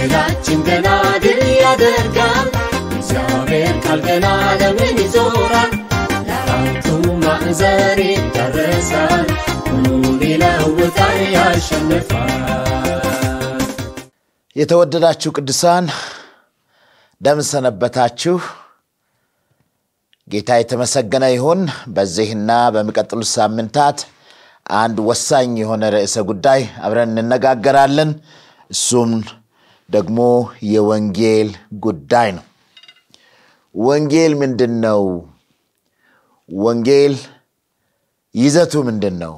ድላችን ገና ድል ያደርጋል። እግዚአብሔር ቃል ገና ዓለምን ይዞራል፣ ለአራቱ ማዕዘን ይዳረሳል፣ ሁሉን ይለውጣል፣ ያሸንፋል። የተወደዳችሁ ቅዱሳን እንደምን ጌታ የተመሰገነ ይሁን። በዚህና በሚቀጥሉት ሳምንታት አንድ ወሳኝ የሆነ ርዕሰ ጉዳይ አብረን እንነጋገራለን። እሱም ደግሞ የወንጌል ጉዳይ ነው። ወንጌል ምንድን ነው? ወንጌል ይዘቱ ምንድን ነው?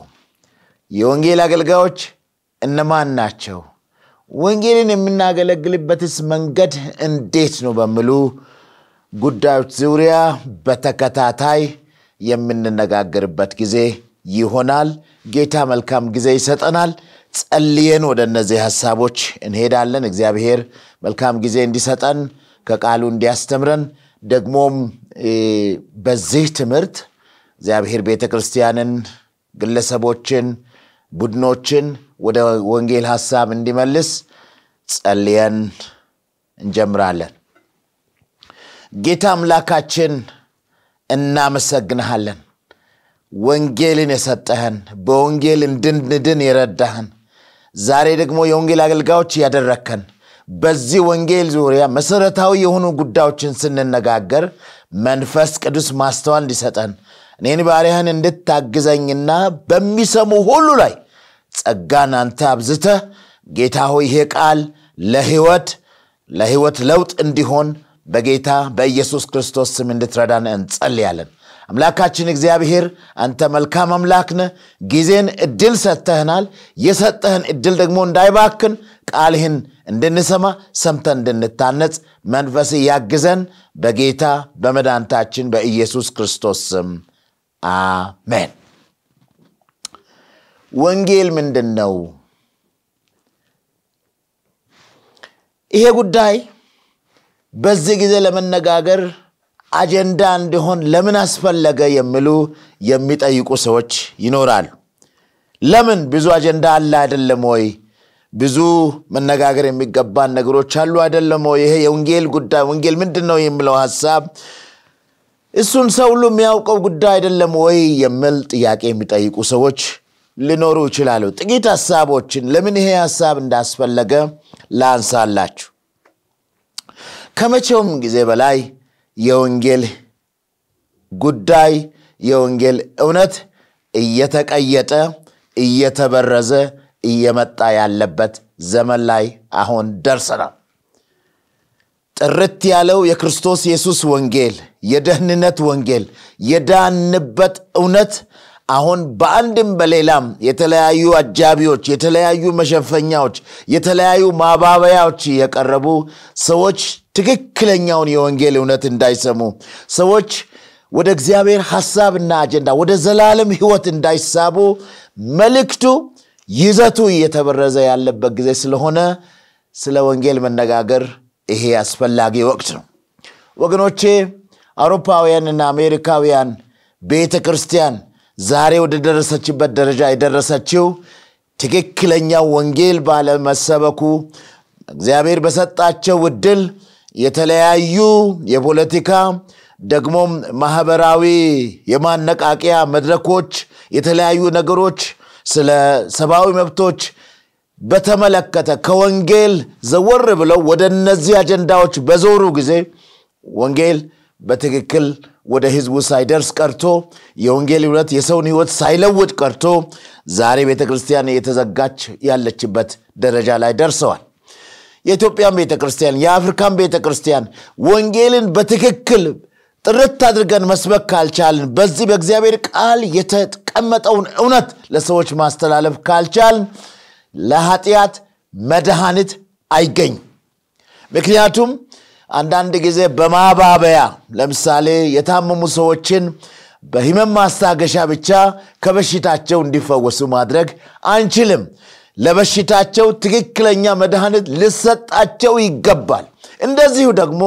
የወንጌል አገልጋዮች እነማን ናቸው? ወንጌልን የምናገለግልበትስ መንገድ እንዴት ነው? በሚሉ ጉዳዮች ዙሪያ በተከታታይ የምንነጋገርበት ጊዜ ይሆናል። ጌታ መልካም ጊዜ ይሰጠናል። ጸልየን ወደ እነዚህ ሀሳቦች እንሄዳለን። እግዚአብሔር መልካም ጊዜ እንዲሰጠን ከቃሉ እንዲያስተምረን ደግሞም በዚህ ትምህርት እግዚአብሔር ቤተ ክርስቲያንን፣ ግለሰቦችን፣ ቡድኖችን ወደ ወንጌል ሀሳብ እንዲመልስ ጸልየን እንጀምራለን። ጌታ አምላካችን እናመሰግንሃለን። ወንጌልን የሰጠህን፣ በወንጌል እንድንድን የረዳህን ዛሬ ደግሞ የወንጌል አገልጋዮች ያደረከን በዚህ ወንጌል ዙሪያ መሰረታዊ የሆኑ ጉዳዮችን ስንነጋገር መንፈስ ቅዱስ ማስተዋል እንዲሰጠን እኔን ባሪያህን እንድታግዘኝና በሚሰሙ ሁሉ ላይ ጸጋን አንተ አብዝተህ ጌታ ሆይ ይሄ ቃል ለህይወት ለህይወት ለውጥ እንዲሆን በጌታ በኢየሱስ ክርስቶስ ስም እንድትረዳን እንጸልያለን። አምላካችን እግዚአብሔር አንተ መልካም አምላክ ነህ። ጊዜን እድል ሰጥተህናል። የሰጠህን እድል ደግሞ እንዳይባክን ቃልህን እንድንሰማ ሰምተን እንድንታነጽ መንፈስ እያግዘን በጌታ በመድንታችን በኢየሱስ ክርስቶስ ስም አሜን። ወንጌል ምንድን ነው? ይሄ ጉዳይ በዚህ ጊዜ ለመነጋገር አጀንዳ እንዲሆን ለምን አስፈለገ የሚሉ የሚጠይቁ ሰዎች ይኖራሉ። ለምን ብዙ አጀንዳ አለ አይደለም ወይ? ብዙ መነጋገር የሚገባን ነገሮች አሉ አይደለም ወይ? ይሄ የወንጌል ጉዳይ ወንጌል ምንድን ነው የሚለው ሀሳብ እሱን ሰው ሁሉ የሚያውቀው ጉዳይ አይደለም ወይ የሚል ጥያቄ የሚጠይቁ ሰዎች ሊኖሩ ይችላሉ። ጥቂት ሀሳቦችን ለምን ይሄ ሀሳብ እንዳስፈለገ ላንሳላችሁ። ከመቼውም ጊዜ በላይ የወንጌል ጉዳይ የወንጌል እውነት እየተቀየጠ እየተበረዘ እየመጣ ያለበት ዘመን ላይ አሁን ደርሰናል። ጥርት ያለው የክርስቶስ ኢየሱስ ወንጌል፣ የደህንነት ወንጌል፣ የዳንበት እውነት አሁን በአንድም በሌላም የተለያዩ አጃቢዎች፣ የተለያዩ መሸፈኛዎች፣ የተለያዩ ማባበያዎች የቀረቡ ሰዎች ትክክለኛውን የወንጌል እውነት እንዳይሰሙ ሰዎች ወደ እግዚአብሔር ሐሳብና አጀንዳ ወደ ዘላለም ሕይወት እንዳይሳቡ መልእክቱ ይዘቱ እየተበረዘ ያለበት ጊዜ ስለሆነ ስለ ወንጌል መነጋገር ይሄ አስፈላጊ ወቅት ነው። ወገኖቼ አውሮፓውያንና አሜሪካውያን ቤተ ክርስቲያን ዛሬ ወደ ደረሰችበት ደረጃ የደረሰችው ትክክለኛ ወንጌል ባለመሰበኩ እግዚአብሔር በሰጣቸው እድል የተለያዩ የፖለቲካ ደግሞም ማህበራዊ የማነቃቂያ መድረኮች የተለያዩ ነገሮች ስለ ሰብአዊ መብቶች በተመለከተ ከወንጌል ዘወር ብለው ወደ እነዚህ አጀንዳዎች በዞሩ ጊዜ ወንጌል በትክክል ወደ ህዝቡ ሳይደርስ ቀርቶ የወንጌል ህብረት የሰውን ህይወት ሳይለውጥ ቀርቶ ዛሬ ቤተ ክርስቲያን የተዘጋች ያለችበት ደረጃ ላይ ደርሰዋል። የኢትዮጵያን ቤተ ክርስቲያን፣ የአፍሪካን ቤተ ክርስቲያን ወንጌልን በትክክል ጥርት አድርገን መስበክ ካልቻልን፣ በዚህ በእግዚአብሔር ቃል የተቀመጠውን እውነት ለሰዎች ማስተላለፍ ካልቻልን ለኃጢአት መድኃኒት አይገኝም። ምክንያቱም አንዳንድ ጊዜ በማባበያ ለምሳሌ የታመሙ ሰዎችን በህመም ማስታገሻ ብቻ ከበሽታቸው እንዲፈወሱ ማድረግ አንችልም። ለበሽታቸው ትክክለኛ መድኃኒት ልሰጣቸው ይገባል። እንደዚሁ ደግሞ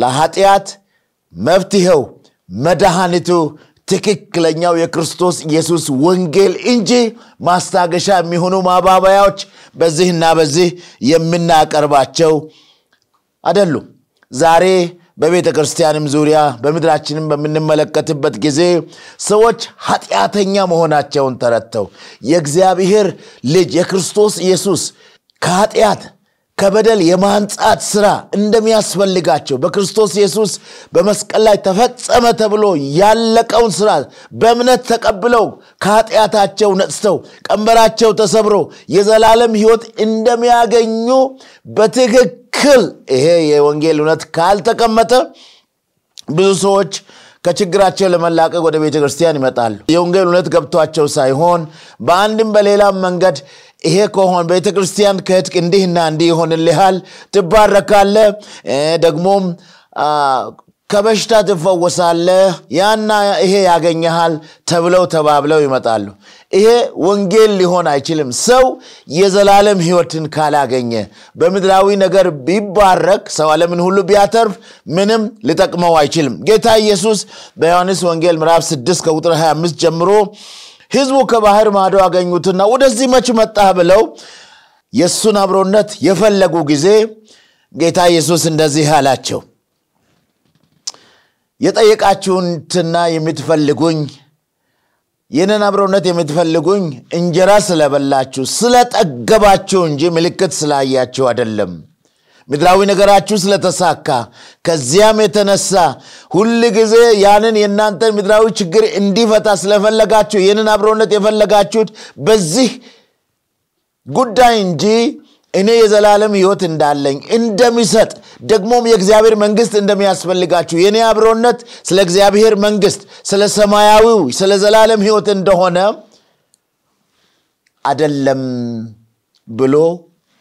ለኃጢአት መፍትሄው መድኃኒቱ ትክክለኛው የክርስቶስ ኢየሱስ ወንጌል እንጂ ማስታገሻ የሚሆኑ ማባበያዎች በዚህና በዚህ የምናቀርባቸው አይደሉም። ዛሬ በቤተ ክርስቲያንም ዙሪያ በምድራችንም በምንመለከትበት ጊዜ ሰዎች ኃጢአተኛ መሆናቸውን ተረድተው የእግዚአብሔር ልጅ የክርስቶስ ኢየሱስ ከኃጢአት ከበደል የማንጻት ስራ እንደሚያስፈልጋቸው በክርስቶስ ኢየሱስ በመስቀል ላይ ተፈጸመ ተብሎ ያለቀውን ስራ በእምነት ተቀብለው ከኃጢአታቸው ነጽተው ቀንበራቸው ተሰብሮ የዘላለም ህይወት እንደሚያገኙ በትክክል ይሄ የወንጌል እውነት ካልተቀመጠ ብዙ ሰዎች ከችግራቸው ለመላቀቅ ወደ ቤተ ክርስቲያን ይመጣሉ። የወንጌል እውነት ገብቷቸው ሳይሆን በአንድም በሌላም መንገድ ይሄ ከሆን ቤተ ክርስቲያን ከህትቅ እንዲህና እንዲህ ይሆንልሃል፣ ትባረካለ፣ ደግሞም ከበሽታ ትፈወሳለ ያና ይሄ ያገኘሃል ተብለው ተባብለው ይመጣሉ። ይሄ ወንጌል ሊሆን አይችልም። ሰው የዘላለም ህይወትን ካላገኘ በምድራዊ ነገር ቢባረክ ሰው አለምን ሁሉ ቢያተርፍ ምንም ሊጠቅመው አይችልም። ጌታ ኢየሱስ በዮሐንስ ወንጌል ምዕራፍ 6 ከቁጥር 25 ጀምሮ ህዝቡ ከባህር ማዶ አገኙትና ወደዚህ መች መጣህ ብለው የእሱን አብሮነት የፈለጉ ጊዜ ጌታ ኢየሱስ እንደዚህ አላቸው፣ የጠየቃችሁንትና የምትፈልጉኝ ይህንን አብሮነት የምትፈልጉኝ እንጀራ ስለበላችሁ ስለጠገባችሁ እንጂ ምልክት ስላያችሁ አይደለም። ምድራዊ ነገራችሁ ስለተሳካ ከዚያም የተነሳ ሁል ጊዜ ያንን የእናንተን ምድራዊ ችግር እንዲፈታ ስለፈለጋችሁ ይህንን አብሮነት የፈለጋችሁት በዚህ ጉዳይ እንጂ እኔ የዘላለም ህይወት እንዳለኝ እንደሚሰጥ ደግሞም የእግዚአብሔር መንግስት እንደሚያስፈልጋችሁ የእኔ አብሮነት ስለ እግዚአብሔር መንግስት ስለ ሰማያዊው ስለ ዘላለም ህይወት እንደሆነ አደለም ብሎ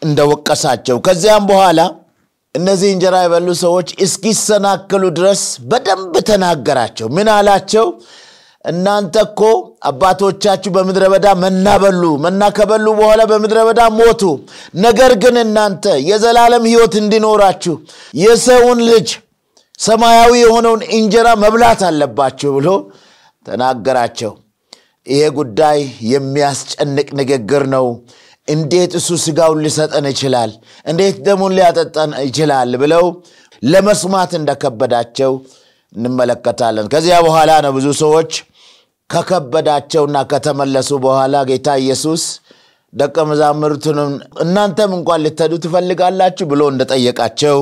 እንደወቀሳቸው ከዚያም በኋላ እነዚህ እንጀራ የበሉ ሰዎች እስኪሰናከሉ ድረስ በደንብ ተናገራቸው። ምን አላቸው? እናንተ እኮ አባቶቻችሁ በምድረ በዳ መና በሉ። መና ከበሉ በኋላ በምድረ በዳ ሞቱ። ነገር ግን እናንተ የዘላለም ህይወት እንዲኖራችሁ የሰውን ልጅ ሰማያዊ የሆነውን እንጀራ መብላት አለባችሁ ብሎ ተናገራቸው። ይሄ ጉዳይ የሚያስጨንቅ ንግግር ነው። እንዴት እሱ ስጋውን ሊሰጠን ይችላል? እንዴት ደሙን ሊያጠጠን ይችላል? ብለው ለመስማት እንደከበዳቸው እንመለከታለን። ከዚያ በኋላ ነው ብዙ ሰዎች ከከበዳቸውና ከተመለሱ በኋላ ጌታ ኢየሱስ ደቀ መዛሙርቱንም እናንተም እንኳን ልትሄዱ ትፈልጋላችሁ ብሎ እንደጠየቃቸው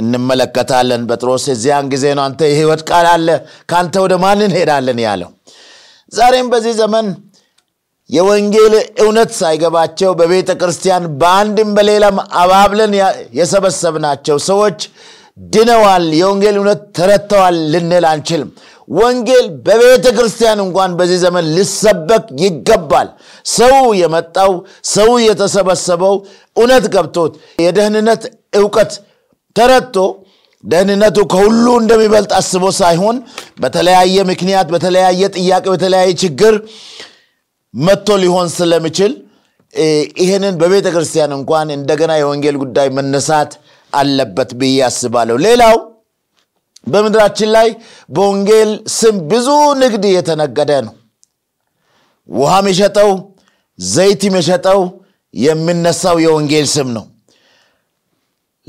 እንመለከታለን። ጴጥሮስ እዚያን ጊዜ ነው አንተ የህይወት ቃል አለ ከአንተ ወደ ማን እንሄዳለን ያለው። ዛሬም በዚህ ዘመን የወንጌል እውነት ሳይገባቸው በቤተ ክርስቲያን በአንድም በሌላም አባብለን የሰበሰብናቸው ሰዎች ድነዋል፣ የወንጌል እውነት ተረድተዋል ልንል አንችልም። ወንጌል በቤተ ክርስቲያን እንኳን በዚህ ዘመን ሊሰበክ ይገባል። ሰው የመጣው ሰው የተሰበሰበው እውነት ገብቶት የደህንነት እውቀት ተረድቶ ደህንነቱ ከሁሉ እንደሚበልጥ አስቦ ሳይሆን በተለያየ ምክንያት፣ በተለያየ ጥያቄ፣ በተለያየ ችግር መጥቶ ሊሆን ስለሚችል ይህንን በቤተ ክርስቲያን እንኳን እንደገና የወንጌል ጉዳይ መነሳት አለበት ብዬ አስባለሁ። ሌላው በምድራችን ላይ በወንጌል ስም ብዙ ንግድ እየተነገደ ነው። ውሃም የሸጠው ዘይትም የሸጠው የሚነሳው የወንጌል ስም ነው።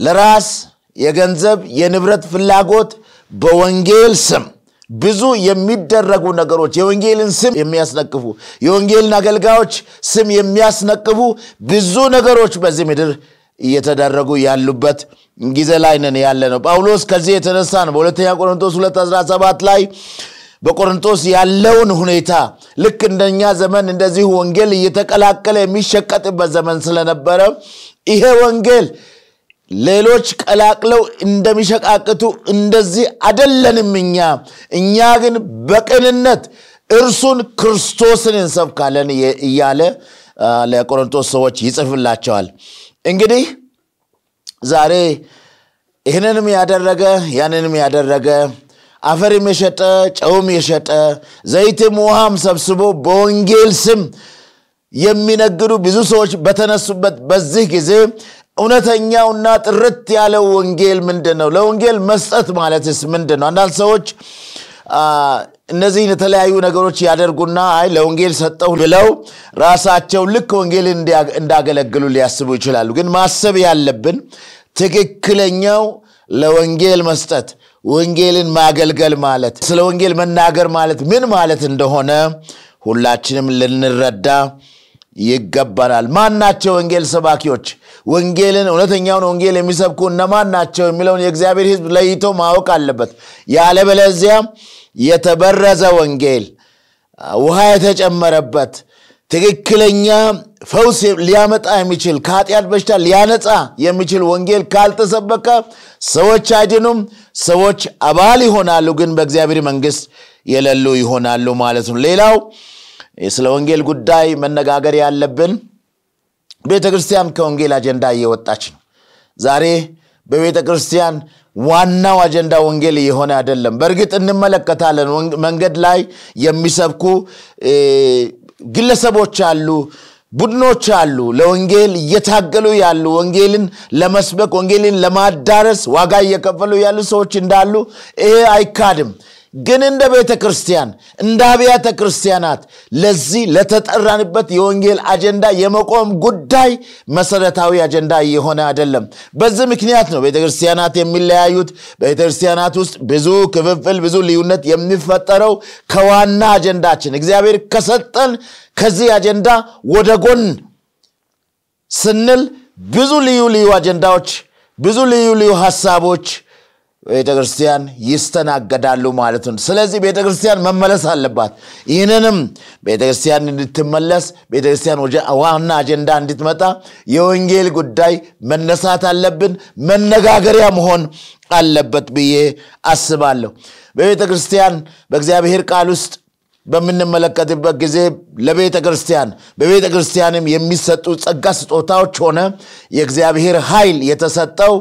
ለራስ የገንዘብ የንብረት ፍላጎት በወንጌል ስም ብዙ የሚደረጉ ነገሮች የወንጌልን ስም የሚያስነቅፉ የወንጌልን አገልጋዮች ስም የሚያስነቅፉ ብዙ ነገሮች በዚህ ምድር እየተደረጉ ያሉበት ጊዜ ላይ ነን ያለ ነው ጳውሎስ ከዚህ የተነሳ ነው በሁለተኛ ቆሮንቶስ 217 ላይ በቆሮንቶስ ያለውን ሁኔታ ልክ እንደኛ ዘመን እንደዚሁ ወንጌል እየተቀላቀለ የሚሸቀጥበት ዘመን ስለነበረ ይሄ ወንጌል ሌሎች ቀላቅለው እንደሚሸቃቅቱ እንደዚህ አደለንም። እኛ እኛ ግን በቅንነት እርሱን ክርስቶስን እንሰብካለን እያለ ለቆሮንቶስ ሰዎች ይጽፍላቸዋል። እንግዲህ ዛሬ ይህንንም ያደረገ ያንንም ያደረገ አፈርም የሸጠ ጨውም የሸጠ ዘይትም ውሃም ሰብስቦ በወንጌል ስም የሚነግዱ ብዙ ሰዎች በተነሱበት በዚህ ጊዜ እውነተኛውና ጥርት ያለው ወንጌል ምንድን ነው? ለወንጌል መስጠት ማለትስ ምንድን ነው? አንዳንድ ሰዎች እነዚህን የተለያዩ ነገሮች ያደርጉና አይ ለወንጌል ሰጠው ብለው ራሳቸው ልክ ወንጌልን እንዳገለግሉ ሊያስቡ ይችላሉ። ግን ማሰብ ያለብን ትክክለኛው ለወንጌል መስጠት ወንጌልን ማገልገል ማለት ስለ ወንጌል መናገር ማለት ምን ማለት እንደሆነ ሁላችንም ልንረዳ ይገባናል። ማን ናቸው ወንጌል ሰባኪዎች? ወንጌልን እውነተኛውን ወንጌል የሚሰብኩ እነማን ናቸው የሚለውን የእግዚአብሔር ሕዝብ ለይቶ ማወቅ አለበት። ያለበለዚያም የተበረዘ ወንጌል ውሃ የተጨመረበት ትክክለኛ ፈውስ ሊያመጣ የሚችል ከኃጢአት በሽታ ሊያነጻ የሚችል ወንጌል ካልተሰበከ ሰዎች አይድኑም። ሰዎች አባል ይሆናሉ፣ ግን በእግዚአብሔር መንግስት የሌሉ ይሆናሉ ማለት ነው። ሌላው ስለ ወንጌል ጉዳይ መነጋገር ያለብን ቤተ ክርስቲያን ከወንጌል አጀንዳ እየወጣች ነው። ዛሬ በቤተ ክርስቲያን ዋናው አጀንዳ ወንጌል እየሆነ አይደለም። በእርግጥ እንመለከታለን። መንገድ ላይ የሚሰብኩ ግለሰቦች አሉ፣ ቡድኖች አሉ፣ ለወንጌል እየታገሉ ያሉ ወንጌልን ለመስበክ ወንጌልን ለማዳረስ ዋጋ እየከፈሉ ያሉ ሰዎች እንዳሉ ይሄ አይካድም። ግን እንደ ቤተ ክርስቲያን እንደ አብያተ ክርስቲያናት ለዚህ ለተጠራንበት የወንጌል አጀንዳ የመቆም ጉዳይ መሰረታዊ አጀንዳ የሆነ አይደለም በዚህ ምክንያት ነው ቤተ ክርስቲያናት የሚለያዩት ቤተ ክርስቲያናት ውስጥ ብዙ ክፍፍል ብዙ ልዩነት የሚፈጠረው ከዋና አጀንዳችን እግዚአብሔር ከሰጠን ከዚህ አጀንዳ ወደ ጎን ስንል ብዙ ልዩ ልዩ አጀንዳዎች ብዙ ልዩ ልዩ ሀሳቦች ቤተ ክርስቲያን ይስተናገዳሉ ማለት ነው። ስለዚህ ቤተ ክርስቲያን መመለስ አለባት። ይህንንም ቤተ ክርስቲያን እንድትመለስ ቤተ ክርስቲያን ዋና አጀንዳ እንድትመጣ የወንጌል ጉዳይ መነሳት አለብን፣ መነጋገሪያ መሆን አለበት ብዬ አስባለሁ። በቤተ ክርስቲያን በእግዚአብሔር ቃል ውስጥ በምንመለከትበት ጊዜ ለቤተ ክርስቲያን በቤተ ክርስቲያንም የሚሰጡ ጸጋ ስጦታዎች ሆነ የእግዚአብሔር ኃይል የተሰጠው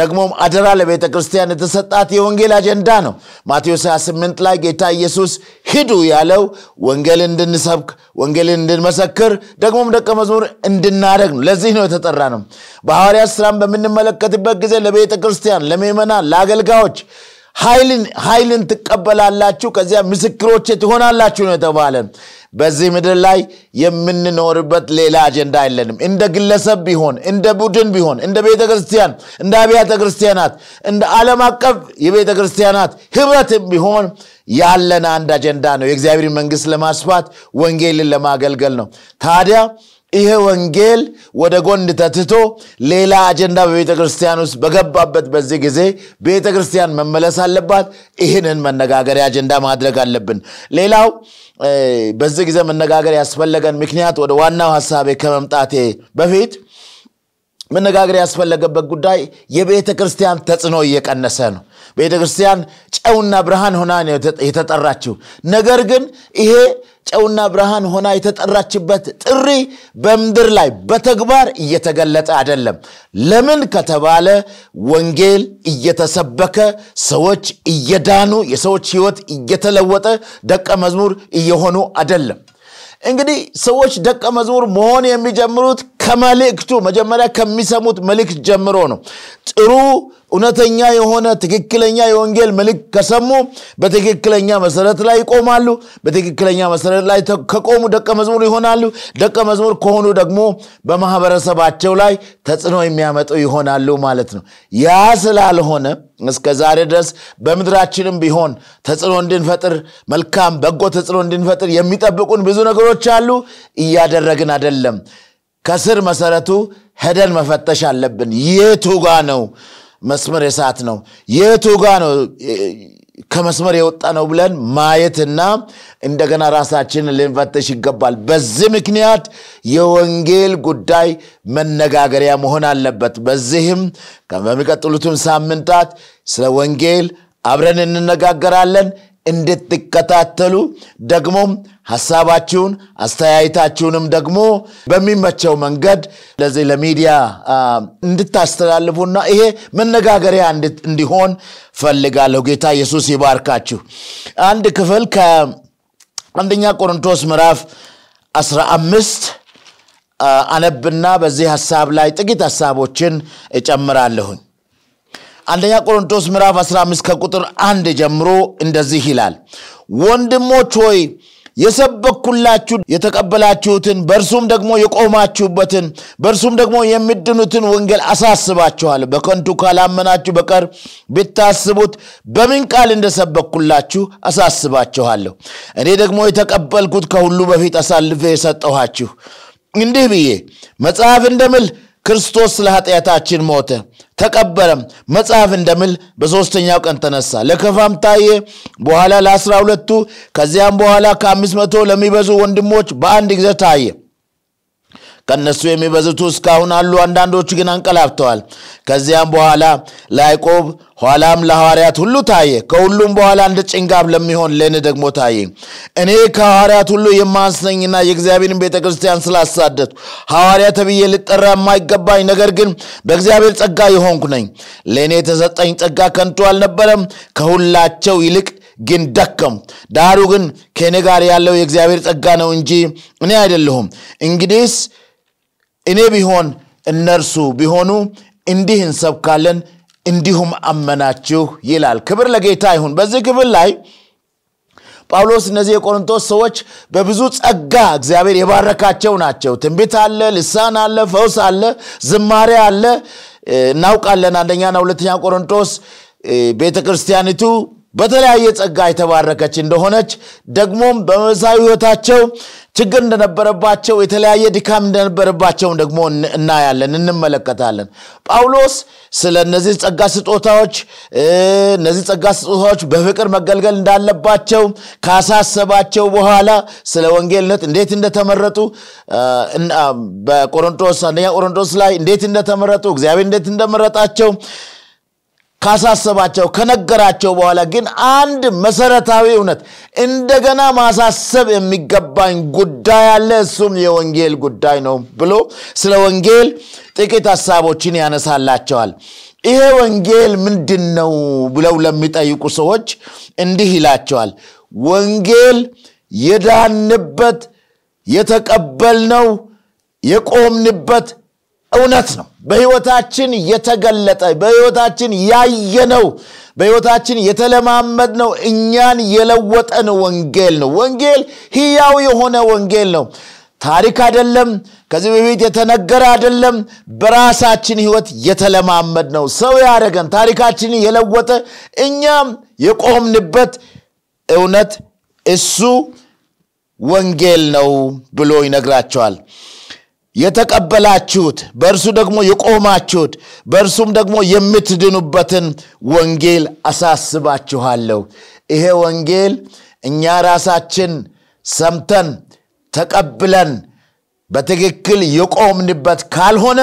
ደግሞም አደራ ለቤተ ክርስቲያን የተሰጣት የወንጌል አጀንዳ ነው ማቴዎስ 28 ላይ ጌታ ኢየሱስ ሂዱ ያለው ወንጌል እንድንሰብክ ወንጌልን እንድንመሰክር ደግሞም ደቀ መዝሙር እንድናደግ ነው ለዚህ ነው የተጠራ ነው በሐዋርያ ስራም በምንመለከትበት ጊዜ ለቤተ ክርስቲያን ለሜመና ለአገልጋዮች ኃይልን ትቀበላላችሁ፣ ከዚያ ምስክሮች ትሆናላችሁ ነው የተባለ። በዚህ ምድር ላይ የምንኖርበት ሌላ አጀንዳ አይለንም እንደ ግለሰብ ቢሆን፣ እንደ ቡድን ቢሆን፣ እንደ ቤተ ክርስቲያን፣ እንደ አብያተ ክርስቲያናት፣ እንደ ዓለም አቀፍ የቤተ ክርስቲያናት ህብረትም ቢሆን ያለን አንድ አጀንዳ ነው፣ የእግዚአብሔር መንግስት ለማስፋት ወንጌልን ለማገልገል ነው። ታዲያ ይሄ ወንጌል ወደ ጎን ተትቶ ሌላ አጀንዳ በቤተ ክርስቲያን ውስጥ በገባበት በዚህ ጊዜ ቤተ ክርስቲያን መመለስ አለባት። ይህንን መነጋገሪያ አጀንዳ ማድረግ አለብን። ሌላው በዚህ ጊዜ መነጋገር ያስፈለገን ምክንያት ወደ ዋናው ሀሳቤ ከመምጣቴ በፊት መነጋገር ያስፈለገበት ጉዳይ የቤተ ክርስቲያን ተጽዕኖ እየቀነሰ ነው። ቤተ ክርስቲያን ጨውና ብርሃን ሆና ነው የተጠራችው። ነገር ግን ይሄ ጨውና ብርሃን ሆና የተጠራችበት ጥሪ በምድር ላይ በተግባር እየተገለጠ አይደለም። ለምን ከተባለ ወንጌል እየተሰበከ ሰዎች እየዳኑ የሰዎች ህይወት እየተለወጠ ደቀ መዝሙር እየሆኑ አይደለም። እንግዲህ ሰዎች ደቀ መዝሙር መሆን የሚጀምሩት ከመልእክቱ መጀመሪያ ከሚሰሙት መልእክት ጀምሮ ነው። ጥሩ እውነተኛ የሆነ ትክክለኛ የወንጌል ምልክ ከሰሙ በትክክለኛ መሰረት ላይ ይቆማሉ። በትክክለኛ መሰረት ላይ ከቆሙ ደቀ መዝሙር ይሆናሉ። ደቀ መዝሙር ከሆኑ ደግሞ በማህበረሰባቸው ላይ ተጽዕኖ የሚያመጡ ይሆናሉ ማለት ነው። ያ ስላልሆነ እስከ ዛሬ ድረስ በምድራችንም ቢሆን ተጽዕኖ እንድንፈጥር መልካም በጎ ተጽዕኖ እንድንፈጥር የሚጠብቁን ብዙ ነገሮች አሉ። እያደረግን አይደለም። ከስር መሰረቱ ሄደን መፈተሽ አለብን። የቱ ጋ ነው መስመር የሰዓት ነው። የቱ ጋ ነው ከመስመር የወጣ ነው ብለን ማየትና እንደገና ራሳችን ልንፈተሽ ይገባል። በዚህ ምክንያት የወንጌል ጉዳይ መነጋገሪያ መሆን አለበት። በዚህም በሚቀጥሉትም ሳምንታት ስለ ወንጌል አብረን እንነጋገራለን። እንድትከታተሉ ደግሞም ሀሳባችሁን አስተያየታችሁንም ደግሞ በሚመቸው መንገድ ለዚህ ለሚዲያ እንድታስተላልፉና ይሄ መነጋገሪያ እንዲሆን ፈልጋለሁ። ጌታ ኢየሱስ ይባርካችሁ። አንድ ክፍል ከአንደኛ ቆሮንቶስ ምዕራፍ 15 አነብና በዚህ ሀሳብ ላይ ጥቂት ሀሳቦችን እጨምራለሁኝ። አንደኛ ቆሮንቶስ ምዕራፍ 15 ከቁጥር አንድ ጀምሮ እንደዚህ ይላል፣ ወንድሞች ሆይ የሰበኩላችሁ የተቀበላችሁትን በእርሱም ደግሞ የቆማችሁበትን በእርሱም ደግሞ የምድኑትን ወንጌል አሳስባችኋል። በከንቱ ካላመናችሁ በቀር ብታስቡት በምን ቃል እንደሰበኩላችሁ አሳስባችኋለሁ። እኔ ደግሞ የተቀበልኩት ከሁሉ በፊት አሳልፌ የሰጠኋችሁ እንዲህ ብዬ መጽሐፍ እንደምል ክርስቶስ ስለ ኃጢአታችን ሞተ፣ ተቀበረም፣ መጽሐፍ እንደምል በሦስተኛው ቀን ተነሳ፣ ለከፋም ታየ፣ በኋላ ለአስራ ሁለቱ ከዚያም በኋላ ከአምስት መቶ ለሚበዙ ወንድሞች በአንድ ጊዜ ታየ። ከእነሱ የሚበዙቱ እስካሁን አሉ፣ አንዳንዶቹ ግን አንቀላፍተዋል። ከዚያም በኋላ ለያዕቆብ ኋላም ለሐዋርያት ሁሉ ታየ። ከሁሉም በኋላ እንደ ጭንጋብ ለሚሆን ለእኔ ደግሞ ታየ። እኔ ከሐዋርያት ሁሉ የማንስነኝና የእግዚአብሔርን ቤተ ክርስቲያን ስላሳደቱ ሐዋርያ ተብዬ ልጠራ የማይገባኝ ነገር ግን በእግዚአብሔር ጸጋ የሆንኩ ነኝ። ለእኔ የተሰጠኝ ጸጋ ከንቱ አልነበረም። ከሁላቸው ይልቅ ግን ደከም። ዳሩ ግን ከእኔ ጋር ያለው የእግዚአብሔር ጸጋ ነው እንጂ እኔ አይደለሁም። እንግዲህስ እኔ ቢሆን እነርሱ ቢሆኑ እንዲህ እንሰብካለን እንዲሁም አመናችሁ ይላል። ክብር ለጌታ ይሁን። በዚህ ክፍል ላይ ጳውሎስ እነዚህ የቆሮንቶስ ሰዎች በብዙ ጸጋ እግዚአብሔር የባረካቸው ናቸው። ትንቢት አለ፣ ልሳን አለ፣ ፈውስ አለ፣ ዝማሬ አለ። እናውቃለን አንደኛና ሁለተኛ ቆሮንቶስ ቤተ ክርስቲያኒቱ በተለያየ ጸጋ የተባረከች እንደሆነች ደግሞም በመሳዊ ህይወታቸው ችግር እንደነበረባቸው የተለያየ ድካም እንደነበረባቸውም ደግሞ እናያለን እንመለከታለን ጳውሎስ ስለ እነዚህ ጸጋ ስጦታዎች እነዚህ ጸጋ ስጦታዎች በፍቅር መገልገል እንዳለባቸው ካሳሰባቸው በኋላ ስለ ወንጌልነት እንዴት እንደተመረጡ በቆሮንቶስ አንደኛ ቆሮንቶስ ላይ እንዴት እንደተመረጡ እግዚአብሔር እንዴት እንደመረጣቸው ካሳሰባቸው ከነገራቸው በኋላ ግን አንድ መሰረታዊ እውነት እንደገና ማሳሰብ የሚገባኝ ጉዳይ አለ እሱም የወንጌል ጉዳይ ነው ብሎ ስለ ወንጌል ጥቂት ሀሳቦችን ያነሳላቸዋል ይሄ ወንጌል ምንድን ነው ብለው ለሚጠይቁ ሰዎች እንዲህ ይላቸዋል ወንጌል የዳንበት የተቀበልነው የቆምንበት እውነት ነው በህይወታችን የተገለጠ በህይወታችን ያየነው በህይወታችን የተለማመድነው እኛን የለወጠን ወንጌል ነው ወንጌል ህያው የሆነ ወንጌል ነው ታሪክ አይደለም ከዚህ በፊት የተነገረ አይደለም በራሳችን ህይወት የተለማመድ ነው ሰው ያደረገን ታሪካችን የለወጠ እኛም የቆምንበት እውነት እሱ ወንጌል ነው ብሎ ይነግራቸዋል የተቀበላችሁት በእርሱ ደግሞ የቆማችሁት በእርሱም ደግሞ የምትድኑበትን ወንጌል አሳስባችኋለሁ። ይሄ ወንጌል እኛ ራሳችን ሰምተን ተቀብለን በትክክል የቆምንበት ካልሆነ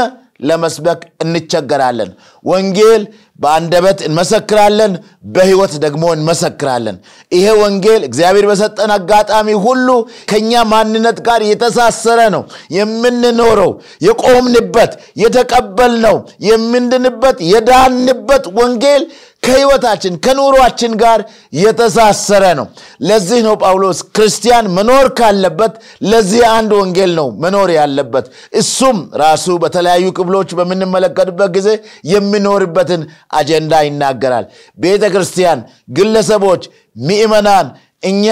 ለመስበክ እንቸገራለን። ወንጌል በአንደበት እንመሰክራለን፣ በህይወት ደግሞ እንመሰክራለን። ይሄ ወንጌል እግዚአብሔር በሰጠን አጋጣሚ ሁሉ ከኛ ማንነት ጋር የተሳሰረ ነው። የምንኖረው የቆምንበት፣ የተቀበልነው፣ የምንድንበት፣ የዳንበት ወንጌል ከህይወታችን ከኑሯችን ጋር የተሳሰረ ነው። ለዚህ ነው ጳውሎስ ክርስቲያን መኖር ካለበት ለዚህ አንድ ወንጌል ነው መኖር ያለበት። እሱም ራሱ በተለያዩ ክፍሎች በምንመለከትበት ጊዜ የሚኖርበትን አጀንዳ ይናገራል። ቤተ ክርስቲያን፣ ግለሰቦች፣ ምእመናን እኛ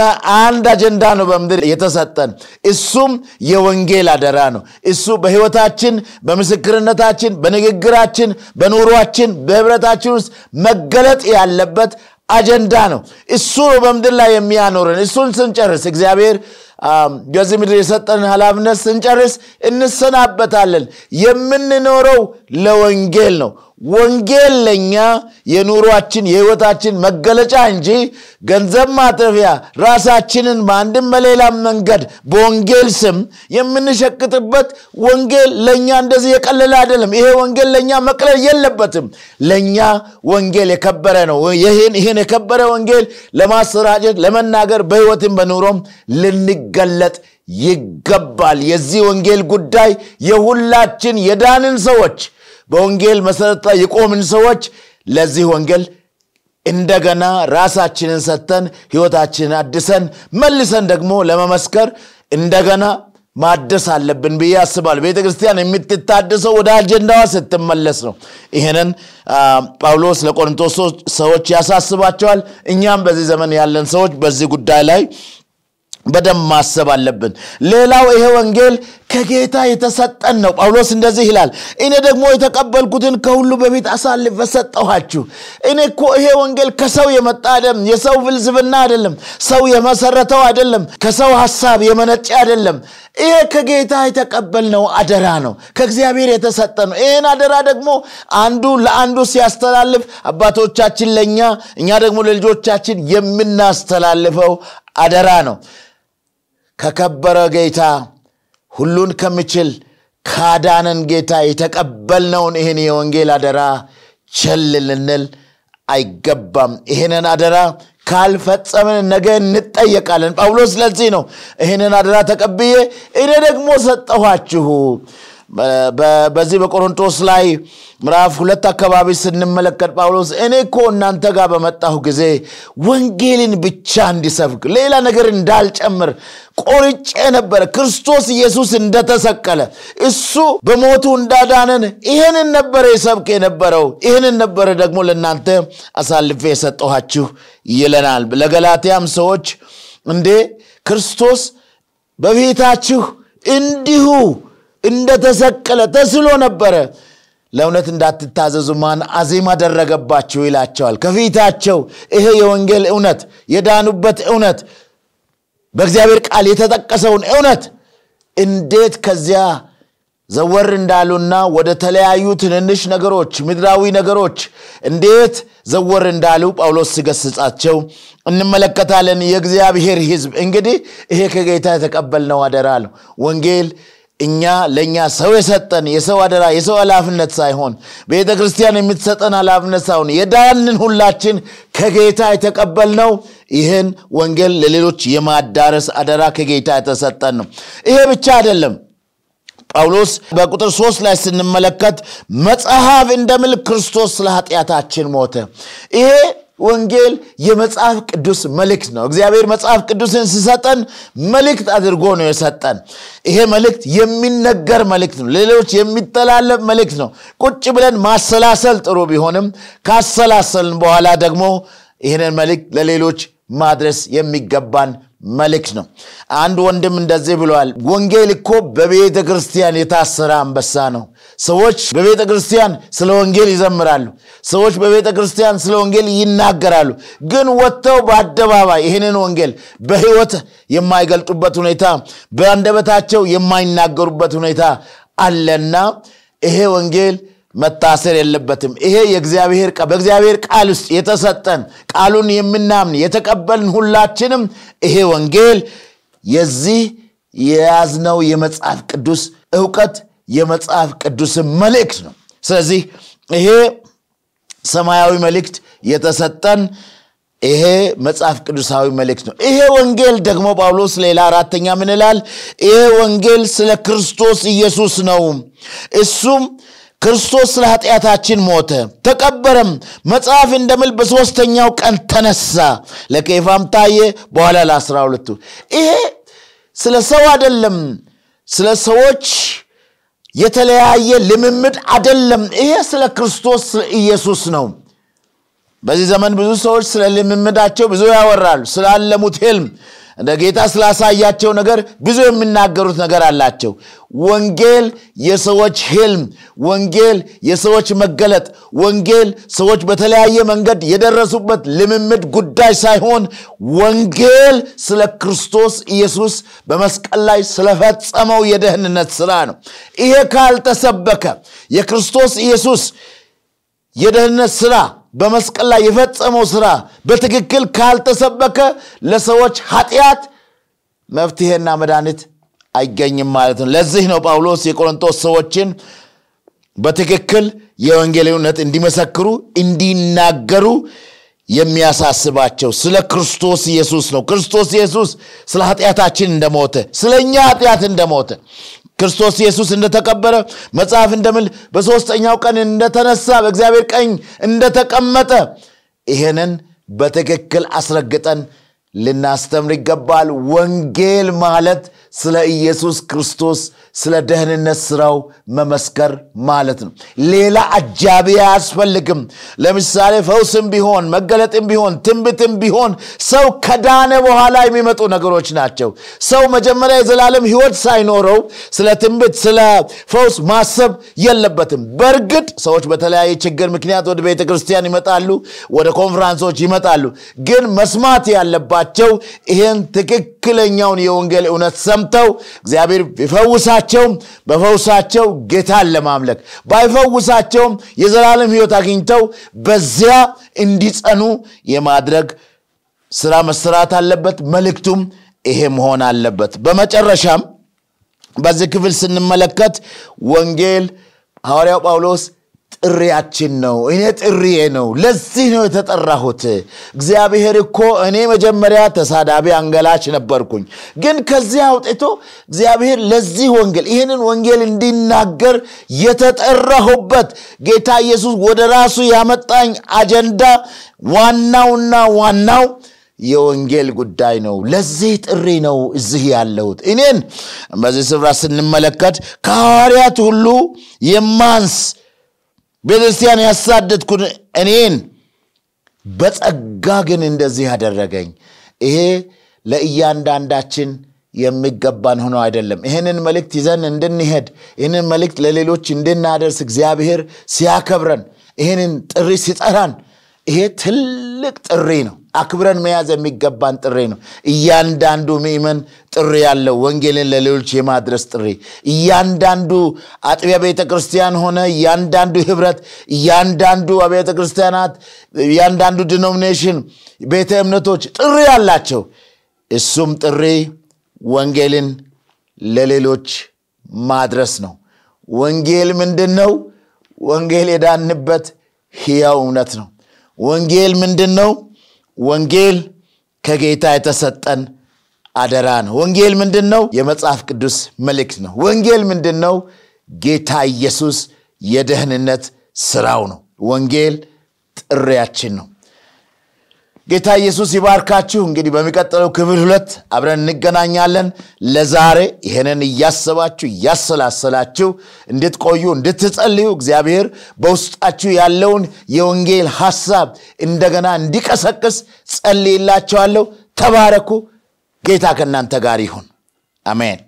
አንድ አጀንዳ ነው በምድር የተሰጠን፣ እሱም የወንጌል አደራ ነው። እሱ በህይወታችን፣ በምስክርነታችን፣ በንግግራችን፣ በኑሯችን፣ በህብረታችን ውስጥ መገለጥ ያለበት አጀንዳ ነው። እሱ ነው በምድር ላይ የሚያኖረን። እሱን ስንጨርስ እግዚአብሔር በዚህ ምድር የሰጠን ሀላፍነት ስንጨርስ እንሰናበታለን። የምንኖረው ለወንጌል ነው። ወንጌል ለእኛ የኑሯችን የህይወታችን መገለጫ እንጂ ገንዘብ ማትረፊያ ራሳችንን በአንድም በሌላም መንገድ በወንጌል ስም የምንሸቅጥበት ወንጌል ለእኛ እንደዚህ የቀለለ አይደለም። ይሄ ወንጌል ለእኛ መቅለል የለበትም። ለእኛ ወንጌል የከበረ ነው። ይህን የከበረ ወንጌል ለማሰራጨት፣ ለመናገር በህይወትም በኑሮም ልንገለጥ ይገባል። የዚህ ወንጌል ጉዳይ የሁላችን የዳንን ሰዎች በወንጌል መሰረት ላይ የቆምን ሰዎች ለዚህ ወንጌል እንደገና ራሳችንን ሰጥተን ህይወታችንን አድሰን መልሰን ደግሞ ለመመስከር እንደገና ማደስ አለብን ብዬ ያስባል ቤተ ክርስቲያን የምትታደሰው ወደ አጀንዳዋ ስትመለስ ነው። ይህንን ጳውሎስ ለቆሮንቶስ ሰዎች ያሳስባቸዋል። እኛም በዚህ ዘመን ያለን ሰዎች በዚህ ጉዳይ ላይ በደንብ ማሰብ አለብን። ሌላው ይሄ ወንጌል ከጌታ የተሰጠን ነው። ጳውሎስ እንደዚህ ይላል፣ እኔ ደግሞ የተቀበልኩትን ከሁሉ በፊት አሳልፌ ሰጠኋችሁ። እኔ እኮ ይሄ ወንጌል ከሰው የመጣ አይደለም፣ የሰው ፍልስፍና አይደለም፣ ሰው የመሰረተው አይደለም፣ ከሰው ሀሳብ የመነጨ አይደለም። ይሄ ከጌታ የተቀበልነው አደራ ነው፣ ከእግዚአብሔር የተሰጠ ነው። ይህን አደራ ደግሞ አንዱ ለአንዱ ሲያስተላልፍ አባቶቻችን ለእኛ፣ እኛ ደግሞ ለልጆቻችን የምናስተላልፈው አደራ ነው። ከከበረ ጌታ ሁሉን ከምችል ካዳነን ጌታ የተቀበልነውን ይህን የወንጌል አደራ ቸል ልንል አይገባም። ይህንን አደራ ካልፈጸምን ነገ እንጠየቃለን። ጳውሎስ ለዚህ ነው ይህንን አደራ ተቀብዬ እኔ ደግሞ ሰጠኋችሁ በዚህ በቆሮንቶስ ላይ ምዕራፍ ሁለት አካባቢ ስንመለከት ጳውሎስ እኔ እኮ እናንተ ጋር በመጣሁ ጊዜ ወንጌልን ብቻ እንዲሰብክ ሌላ ነገር እንዳልጨምር ቆርጬ ነበረ። ክርስቶስ ኢየሱስ እንደተሰቀለ እሱ በሞቱ እንዳዳነን ይህንን ነበረ የሰብክ የነበረው፣ ይህንን ነበረ ደግሞ ለእናንተ አሳልፌ የሰጠኋችሁ ይለናል። ለገላትያም ሰዎች እንዴ ክርስቶስ በፊታችሁ እንዲሁ እንደተሰቀለ ተስሎ ነበረ ለእውነት እንዳትታዘዙ ማን አዜም አደረገባቸው ይላቸዋል ከፊታቸው ይሄ የወንጌል እውነት የዳኑበት እውነት በእግዚአብሔር ቃል የተጠቀሰውን እውነት እንዴት ከዚያ ዘወር እንዳሉና ወደ ተለያዩ ትንንሽ ነገሮች ምድራዊ ነገሮች እንዴት ዘወር እንዳሉ ጳውሎስ ሲገስጻቸው እንመለከታለን የእግዚአብሔር ህዝብ እንግዲህ ይሄ ከጌታ የተቀበልነው አደራ ነው ወንጌል እኛ ለእኛ ሰው የሰጠን የሰው አደራ የሰው ኃላፍነት ሳይሆን ቤተ ክርስቲያን የምትሰጠን ኃላፍነት ሳይሆን የዳንን ሁላችን ከጌታ የተቀበልነው ይህን ወንጌል ለሌሎች የማዳረስ አደራ ከጌታ የተሰጠን ነው። ይሄ ብቻ አይደለም። ጳውሎስ በቁጥር ሶስት ላይ ስንመለከት መጽሐፍ እንደምል ክርስቶስ ስለ ኃጢአታችን ሞተ። ይሄ ወንጌል የመጽሐፍ ቅዱስ መልእክት ነው እግዚአብሔር መጽሐፍ ቅዱስን ሲሰጠን መልእክት አድርጎ ነው የሰጠን ይሄ መልእክት የሚነገር መልእክት ነው ሌሎች የሚተላለፍ መልእክት ነው ቁጭ ብለን ማሰላሰል ጥሩ ቢሆንም ካሰላሰልን በኋላ ደግሞ ይህንን መልእክት ለሌሎች ማድረስ የሚገባን መልእክት ነው። አንድ ወንድም እንደዚህ ብለዋል፣ ወንጌል እኮ በቤተ ክርስቲያን የታሰረ አንበሳ ነው። ሰዎች በቤተ ክርስቲያን ስለ ወንጌል ይዘምራሉ፣ ሰዎች በቤተ ክርስቲያን ስለ ወንጌል ይናገራሉ። ግን ወጥተው በአደባባይ ይህንን ወንጌል በሕይወት የማይገልጡበት ሁኔታ፣ በአንደበታቸው የማይናገሩበት ሁኔታ አለና ይሄ ወንጌል መታሰር የለበትም። ይሄ የእግዚአብሔር በእግዚአብሔር ቃል ውስጥ የተሰጠን ቃሉን የምናምን የተቀበልን ሁላችንም ይሄ ወንጌል የዚህ የያዝነው የመጽሐፍ ቅዱስ እውቀት የመጽሐፍ ቅዱስን መልእክት ነው። ስለዚህ ይሄ ሰማያዊ መልእክት የተሰጠን ይሄ መጽሐፍ ቅዱሳዊ መልእክት ነው። ይሄ ወንጌል ደግሞ ጳውሎስ ሌላ አራተኛ ምን ይላል? ይሄ ወንጌል ስለ ክርስቶስ ኢየሱስ ነው። እሱም ክርስቶስ ስለ ኃጢአታችን ሞተ፣ ተቀበረም፣ መጽሐፍ እንደምል በሦስተኛው ቀን ተነሳ፣ ለኬፋም ታየ፣ በኋላ ለአስራ ሁለቱ። ይሄ ስለ ሰው አይደለም፣ ስለ ሰዎች የተለያየ ልምምድ አይደለም። ይሄ ስለ ክርስቶስ ኢየሱስ ነው። በዚህ ዘመን ብዙ ሰዎች ስለ ልምምዳቸው ብዙ ያወራሉ፣ ስላለሙት ህልም እንደ ጌታ ስላሳያቸው ነገር ብዙ የሚናገሩት ነገር አላቸው። ወንጌል የሰዎች ህልም፣ ወንጌል የሰዎች መገለጥ፣ ወንጌል ሰዎች በተለያየ መንገድ የደረሱበት ልምምድ ጉዳይ ሳይሆን ወንጌል ስለ ክርስቶስ ኢየሱስ በመስቀል ላይ ስለፈጸመው የደህንነት ስራ ነው። ይሄ ካልተሰበከ የክርስቶስ ኢየሱስ የደህንነት ስራ በመስቀል ላይ የፈጸመው ስራ በትክክል ካልተሰበከ ለሰዎች ኃጢአት መፍትሄና መድኃኒት አይገኝም ማለት ነው። ለዚህ ነው ጳውሎስ የቆሮንቶስ ሰዎችን በትክክል የወንጌል እውነት እንዲመሰክሩ እንዲናገሩ የሚያሳስባቸው ስለ ክርስቶስ ኢየሱስ ነው። ክርስቶስ ኢየሱስ ስለ ኃጢአታችን እንደሞተ፣ ስለ እኛ ኃጢአት እንደሞተ፣ ክርስቶስ ኢየሱስ እንደተቀበረ መጽሐፍ እንደምል በሦስተኛው ቀን እንደተነሳ በእግዚአብሔር ቀኝ እንደተቀመጠ ይህንን በትክክል አስረግጠን ልናስተምር ይገባል። ወንጌል ማለት ስለ ኢየሱስ ክርስቶስ ስለ ደህንነት ስራው መመስከር ማለት ነው። ሌላ አጃቢ አያስፈልግም። ለምሳሌ ፈውስም ቢሆን መገለጥም ቢሆን ትንብትም ቢሆን ሰው ከዳነ በኋላ የሚመጡ ነገሮች ናቸው። ሰው መጀመሪያ የዘላለም ህይወት ሳይኖረው ስለ ትንብት ስለ ፈውስ ማሰብ የለበትም። በእርግጥ ሰዎች በተለያየ ችግር ምክንያት ወደ ቤተ ክርስቲያን ይመጣሉ፣ ወደ ኮንፍራንሶች ይመጣሉ። ግን መስማት ያለባ ቢኖራቸው ይህን ትክክለኛውን የወንጌል እውነት ሰምተው እግዚአብሔር ቢፈውሳቸውም በፈውሳቸው ጌታን ለማምለክ ባይፈውሳቸውም የዘላለም ህይወት አግኝተው በዚያ እንዲጸኑ የማድረግ ስራ መሰራት አለበት መልእክቱም ይሄ መሆን አለበት በመጨረሻም በዚህ ክፍል ስንመለከት ወንጌል ሐዋርያው ጳውሎስ ጥሪያችን ነው። እኔ ጥሪዬ ነው። ለዚህ ነው የተጠራሁት። እግዚአብሔር እኮ እኔ መጀመሪያ ተሳዳቢ አንገላች ነበርኩኝ፣ ግን ከዚህ አውጥቶ እግዚአብሔር ለዚህ ወንጌል ይህንን ወንጌል እንዲናገር የተጠራሁበት ጌታ ኢየሱስ ወደ ራሱ ያመጣኝ አጀንዳ ዋናውና ዋናው የወንጌል ጉዳይ ነው። ለዚህ ጥሪ ነው እዚህ ያለሁት። እኔን በዚህ ስፍራ ስንመለከት ከሐዋርያት ሁሉ የማንስ ቤተክርስቲያን ያሳደድኩን እኔን በጸጋ ግን እንደዚህ ያደረገኝ ይሄ ለእያንዳንዳችን የሚገባን ሆኖ አይደለም። ይህንን መልእክት ይዘን እንድንሄድ ይህንን መልእክት ለሌሎች እንድናደርስ እግዚአብሔር ሲያከብረን ይህንን ጥሪ ሲጠራን ይሄ ትልቅ ጥሪ ነው። አክብረን መያዝ የሚገባን ጥሪ ነው። እያንዳንዱ ምእመን ጥሪ ያለው ወንጌልን ለሌሎች የማድረስ ጥሪ፣ እያንዳንዱ አጥቢያ ቤተ ክርስቲያን ሆነ እያንዳንዱ ህብረት፣ እያንዳንዱ አብያተ ክርስቲያናት፣ እያንዳንዱ ዲኖሚኔሽን፣ ቤተ እምነቶች ጥሪ ያላቸው፣ እሱም ጥሪ ወንጌልን ለሌሎች ማድረስ ነው። ወንጌል ምንድን ነው? ወንጌል የዳንበት ሕያው እውነት ነው። ወንጌል ምንድን ነው? ወንጌል ከጌታ የተሰጠን አደራ ነው። ወንጌል ምንድን ነው? የመጽሐፍ ቅዱስ መልእክት ነው። ወንጌል ምንድን ነው? ጌታ ኢየሱስ የደህንነት ስራው ነው። ወንጌል ጥሪያችን ነው። ጌታ ኢየሱስ ይባርካችሁ። እንግዲህ በሚቀጥለው ክፍል ሁለት አብረን እንገናኛለን። ለዛሬ ይህንን እያሰባችሁ እያሰላሰላችሁ እንድትቆዩ እንድትጸልዩ እግዚአብሔር በውስጣችሁ ያለውን የወንጌል ሐሳብ እንደገና እንዲቀሰቅስ ጸልይላቸዋለሁ ተባረኩ። ጌታ ከእናንተ ጋር ይሁን። አሜን።